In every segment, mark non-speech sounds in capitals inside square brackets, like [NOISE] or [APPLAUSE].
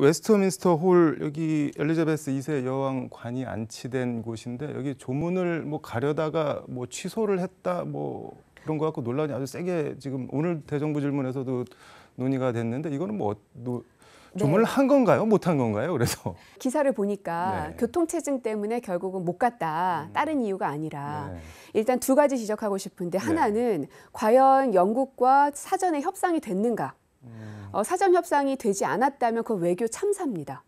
웨스트민스터 홀 여기 엘리자베스 2세 여왕관이 안치된 곳인데 여기 조문을 뭐 가려다가 뭐 취소를 했다 뭐 그런 거같고 논란이 아주 세게 지금 오늘 대정부 질문에서도 논의가 됐는데 이거는 뭐 노, 주문을 네. 한 건가요? 못 한 건가요? 그래서 [LAUGHS] 기사를 보니까 네. 교통체증 때문에 결국은 못 갔다. 음. 다른 이유가 아니라 네. 일단 두 가지 지적하고 싶은데 네. 하나는 과연 영국과 사전에 협상이 됐는가? 어, 사전 협상이 되지 않았다면 그 외교 참사입니다.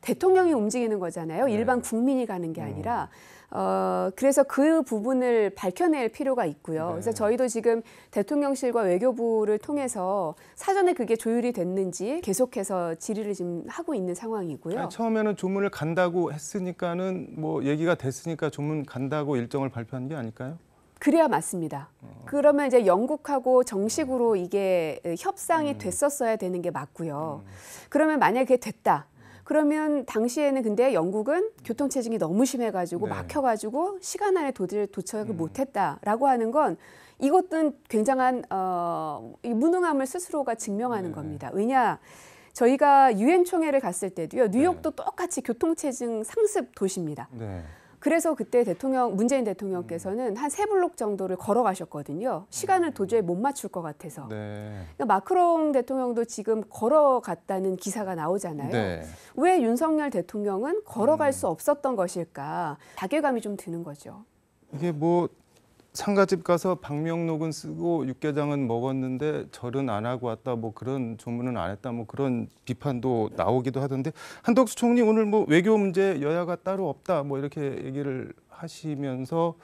대통령이 움직이는 거잖아요. 네. 일반 국민이 가는 게 음. 아니라 어 그래서 그 부분을 밝혀낼 필요가 있고요. 네. 그래서 저희도 지금 대통령실과 외교부를 통해서 사전에 그게 조율이 됐는지 계속해서 질의를 지금 하고 있는 상황이고요. 아니, 처음에는 조문을 간다고 했으니까는 뭐 얘기가 됐으니까 조문 간다고 일정을 발표한 게 아닐까요? 그래야 맞습니다. 어. 그러면 이제 영국하고 정식으로 음. 이게 협상이 음. 됐었어야 되는 게 맞고요. 음. 그러면 만약에 그게 됐다. 그러면 당시에는 근데 영국은 교통체증이 너무 심해가지고 네. 막혀가지고 시간 안에 도들, 도착을 음. 못했다라고 하는 건 이것도 굉장한 어, 무능함을 스스로가 증명하는 네. 겁니다. 왜냐 저희가 유엔 총회를 갔을 때도요 네. 뉴욕도 네. 똑같이 교통체증 상습 도시입니다. 네. 그래서 그때 대통령 문재인 대통령께서는 한 세 블록 정도를 걸어가셨거든요. 시간을 음. 도저히 못 맞출 것 같아서. 네. 그러니까 마크롱 대통령도 지금 걸어갔다는 기사가 나오잖아요. 네. 왜 윤석열 대통령은 걸어갈 음. 수 없었던 것일까? 자괴감이 좀 드는 거죠. 이게 뭐 상가집 가서 박명록은 쓰고 육개장은 먹었는데 절은 안 하고 왔다 뭐 그런 조문은 안 했다 뭐 그런 비판도 나오기도 하던데 한덕수 총리 오늘 뭐 외교 문제 여야가 따로 없다 뭐 이렇게 얘기를 하시면서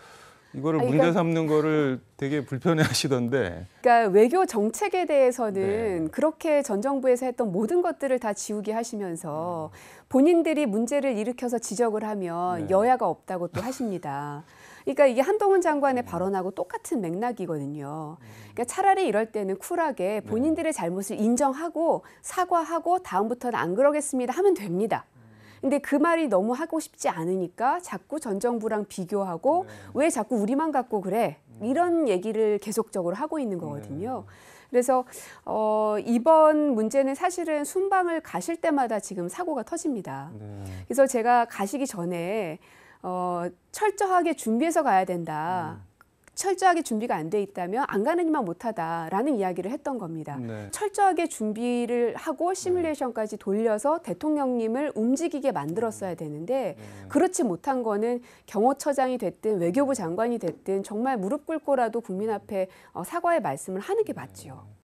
이거를 아니, 그러니까, 문제 삼는 거를 되게 불편해 하시던데. 그러니까 외교 정책에 대해서는 네. 그렇게 전 정부에서 했던 모든 것들을 다 지우게 하시면서 음. 본인들이 문제를 일으켜서 지적을 하면 네. 여야가 없다고 또 하십니다. 그러니까 이게 한동훈 장관의 발언하고 똑같은 맥락이거든요. 그러니까 차라리 이럴 때는 쿨하게 네. 본인들의 잘못을 인정하고 사과하고 다음부터는 안 그러겠습니다 하면 됩니다. 근데 그 말이 너무 하고 싶지 않으니까 자꾸 전 정부랑 비교하고 네. 왜 자꾸 우리만 갖고 그래 음. 이런 얘기를 계속적으로 하고 있는 거거든요. 네. 그래서 어, 이번 문제는 사실은 순방을 가실 때마다 지금 사고가 터집니다. 네. 그래서 제가 가시기 전에 어, 철저하게 준비해서 가야 된다. 음. 철저하게 준비가 안 돼 있다면 안 가는 이만 못하다라는 이야기를 했던 겁니다. 네. 철저하게 준비를 하고 시뮬레이션까지 돌려서 대통령님을 움직이게 만들었어야 음. 되는데 음. 그렇지 못한 거는 경호처장이 됐든 외교부 장관이 됐든 정말 무릎 꿇고라도 국민 앞에 어, 사과의 말씀을 하는 게 맞지요. 음.